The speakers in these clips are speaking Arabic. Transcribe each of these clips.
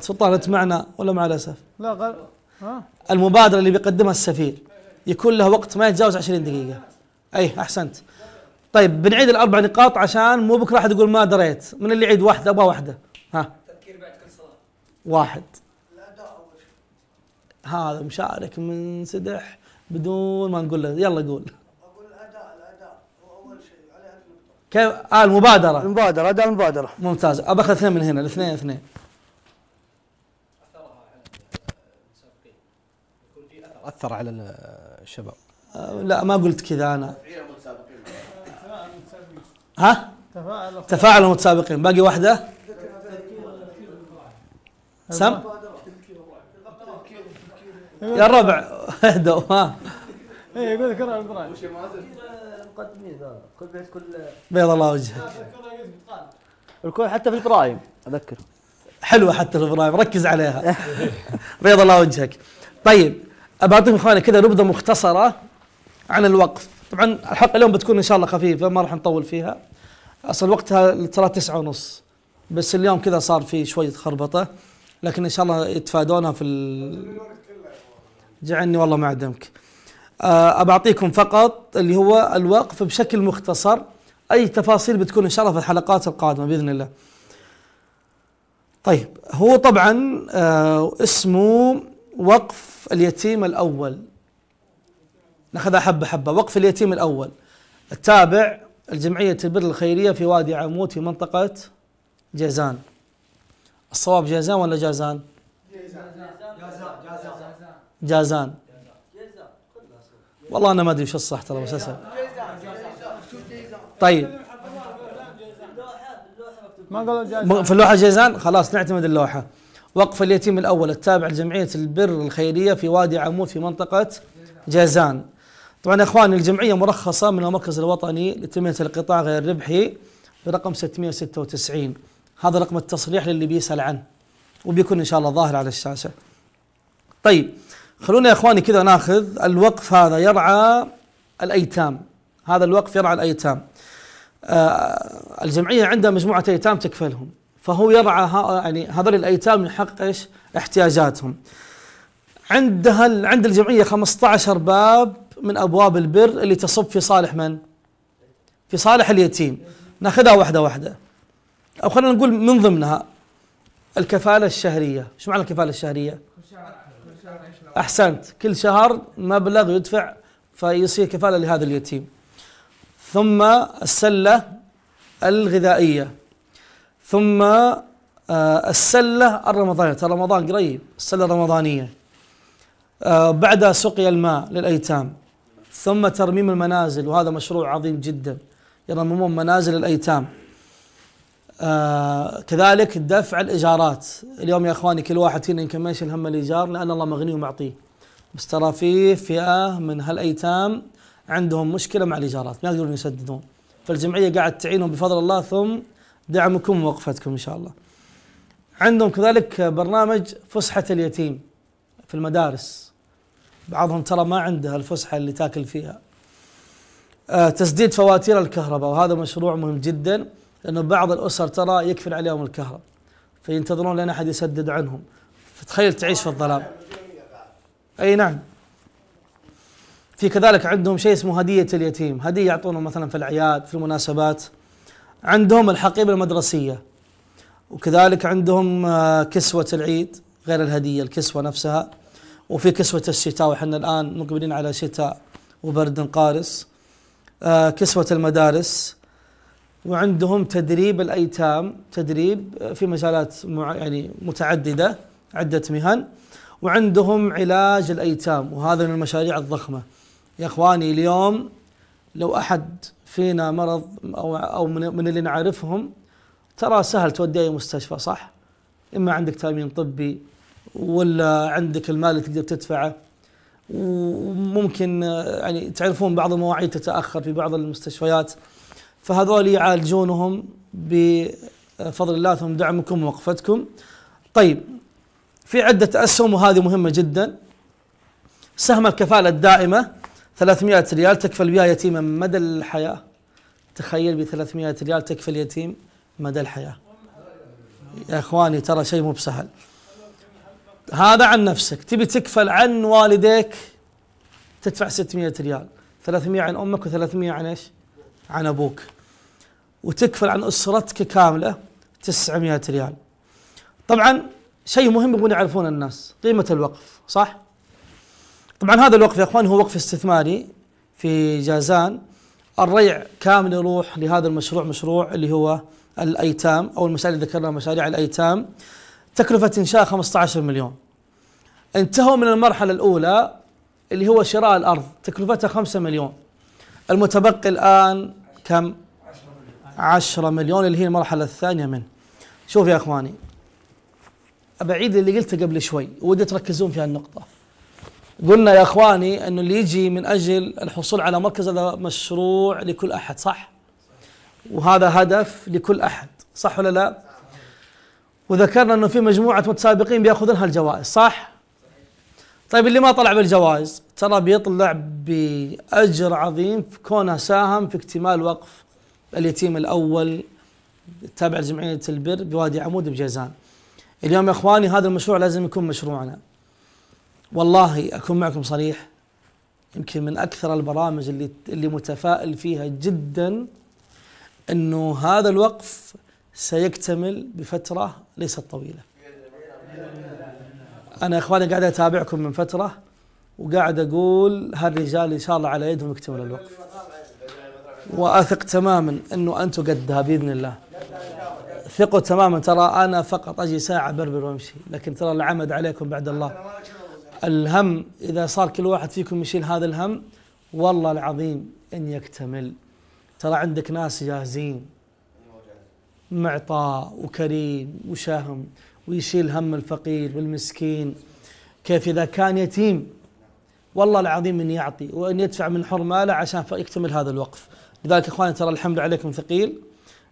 سلطان انت معنا ولا مع الاسف؟ لا غل... ها؟ المبادره اللي بيقدمها السفير يكون له وقت ما يتجاوز 20 دقيقه اي احسنت طيب بنعيد الاربع نقاط عشان مو بكره احد يقول ما دريت من اللي يعيد واحده ابغى واحده ها تذكير بعد كل صلاه واحد هذا مشارك منسدح بدون ما نقول له يلا قول كيف؟ آه المبادرة المبادرة أداء المبادرة ممتاز أبخذ اثنين من هنا الاثنين اثنين اثر على الشباب آه، لا ما قلت كذا انا ها تفاعل تفاعل المتسابقين باقي واحده سم يا الربع اهدوا ها اي يقول لك اقرا القران وش المقدمين ذا كل بيت كل بيض الله وجهك الكل حتى في البرايم اذكر حلوه حتى في البرايم ركز عليها بيض الله وجهك طيب أبعطيكم إخواني كذا نبذة مختصرة عن الوقف طبعا الحلقة اليوم بتكون إن شاء الله خفيفة ما راح نطول فيها أصل وقتها ترى تسعة ونص بس اليوم كذا صار في شوية خربطة لكن إن شاء الله يتفادونها في ال... جعلني والله ما ابى آه، أبعطيكم فقط اللي هو الوقف بشكل مختصر أي تفاصيل بتكون إن شاء الله في الحلقات القادمة بإذن الله طيب هو طبعا آه، اسمه وقف اليتيم الأول ناخذها حبة حبة وقف اليتيم الأول التابع الجمعية البر الخيرية في وادي عمود في منطقة جازان الصواب جازان ولا جازان؟ جازان والله أنا ما أدري شو الصح ترى بس أسأل طيب ما قالوا جازان في اللوحة جازان خلاص نعتمد اللوحة وقف اليتيم الأول التابع لجمعية البر الخيرية في وادي عمود في منطقة جازان طبعا يا إخواني الجمعية مرخصة من المركز الوطني لتنمية القطاع غير الربحي برقم 696 هذا رقم التصريح للي بيسأل عنه وبيكون إن شاء الله ظاهر على الشاشة طيب خلونا يا إخواني كذا ناخذ الوقف هذا يرعى الأيتام هذا الوقف يرعى الأيتام آه الجمعية عندها مجموعة أيتام تكفلهم فهو يرعى يعني هذول الايتام يحقق ايش؟ احتياجاتهم. عندها عند الجمعيه 15 باب من ابواب البر اللي تصب في صالح من؟ في صالح اليتيم. ناخذها واحده واحده. او خلينا نقول من ضمنها الكفاله الشهريه، ايش معنى الكفاله الشهريه؟ احسنت، كل شهر مبلغ يدفع فيصير كفاله لهذا اليتيم. ثم السله الغذائيه ثم آه، السلة الرمضانية رمضان قريب السلة الرمضانية آه، بعدها سقي الماء للأيتام ثم ترميم المنازل وهذا مشروع عظيم جدا يرممون منازل الأيتام آه، كذلك دفع الإيجارات اليوم يا إخواني كل واحد فينا يمكن ما يشيل هم الإيجار لأن الله مغني ومعطيه بس ترى في فئة من هالأيتام عندهم مشكلة مع الإيجارات ما يقدرون يسددون فالجمعية قاعد تعينهم بفضل الله ثم دعمكم ووقفتكم ان شاء الله. عندهم كذلك برنامج فسحه اليتيم في المدارس. بعضهم ترى ما عنده الفسحه اللي تاكل فيها. آه، تسديد فواتير الكهرباء وهذا مشروع مهم جدا لانه بعض الاسر ترى يكفل عليهم الكهرباء. فينتظرون لين احد يسدد عنهم. فتخيل تعيش في الظلام. اي نعم. في كذلك عندهم شيء اسمه هدية اليتيم هدية يعطونه مثلا في الأعياد في المناسبات عندهم الحقيبة المدرسية وكذلك عندهم آه، كسوة العيد غير الهدية الكسوة نفسها وفي كسوة الشتاء وحنا الآن مقبلين على شتاء وبرد قارس آه، كسوة المدارس وعندهم تدريب الأيتام تدريب آه، في مجالات يعني متعددة عدة مهن وعندهم علاج الأيتام وهذا من المشاريع الضخمة يا إخواني اليوم لو أحد فينا مرض او او من اللي نعرفهم ترى سهل تودي اي مستشفى صح؟ اما عندك تامين طبي ولا عندك المال اللي تقدر تدفعه وممكن يعني تعرفون بعض المواعيد تتاخر في بعض المستشفيات فهذول يعالجونهم بفضل الله ثم دعمكم ووقفتكم. طيب في عده اسهم وهذه مهمه جدا سهم الكفاله الدائمه 300 ريال تكفل بها يتيما مدى الحياة تخيل ب 300 ريال تكفل يتيم مدى الحياة يا إخواني ترى شيء مو بسهل هذا عن نفسك تبي تكفل عن والديك تدفع 600 ريال 300 عن أمك و300 عن إيش عن أبوك وتكفل عن أسرتك كاملة 900 ريال طبعا شيء مهم يبغون يعرفون الناس قيمة الوقف صح طبعا هذا الوقف يا اخوان هو وقف استثماري في جازان الريع كامل يروح لهذا المشروع مشروع اللي هو الايتام او المشاريع اللي ذكرناها مشاريع الايتام تكلفه انشاء 15 مليون انتهوا من المرحله الاولى اللي هو شراء الارض تكلفتها 5 مليون المتبقي الان كم 10 مليون اللي هي المرحله الثانيه منه شوف يا اخواني أبعيد اللي قلته قبل شوي ودي تركزون في هالنقطه قلنا يا اخواني انه اللي يجي من اجل الحصول على مركز هذا مشروع لكل احد صح؟ وهذا هدف لكل احد صح ولا لا؟ وذكرنا انه في مجموعه متسابقين بياخذون هالجوائز صح؟ طيب اللي ما طلع بالجوائز ترى بيطلع باجر عظيم في كونه ساهم في اكتمال وقف اليتيم الاول التابع لجمعيه البر بوادي عمود بجيزان. اليوم يا اخواني هذا المشروع لازم يكون مشروعنا. والله اكون معكم صريح يمكن من اكثر البرامج اللي اللي متفائل فيها جدا انه هذا الوقف سيكتمل بفتره ليست طويله. انا اخواني قاعد اتابعكم من فتره وقاعد اقول هالرجال ان شاء الله على يدهم يكتمل الوقف. واثق تماما انه انتم قدها باذن الله. ثقوا تماما ترى انا فقط اجي ساعه بربر وامشي لكن ترى العمد عليكم بعد الله. الهم إذا صار كل واحد فيكم يشيل هذا الهم والله العظيم إن يكتمل ترى عندك ناس جاهزين معطاء وكريم وشهم ويشيل هم الفقير والمسكين كيف إذا كان يتيم والله العظيم ان يعطي وان يدفع من حر ماله عشان يكتمل هذا الوقف لذلك اخواني ترى الحمل عليكم ثقيل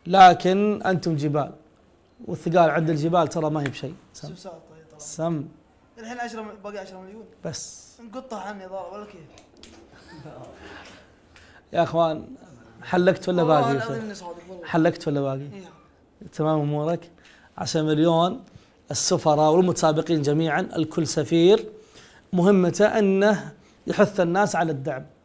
لكن انتم جبال والثقال عند الجبال ترى ما هي بشيء طيب، سم سم الحين 10 باقي 10 مليون بس نقطها عني ضار ولا كيف؟ يا اخوان حلقت ولا باقي؟ حلقت ولا باقي؟ إيه. تمام امورك؟ 10 مليون السفراء والمتسابقين جميعا الكل سفير مهمته انه يحث الناس على الدعم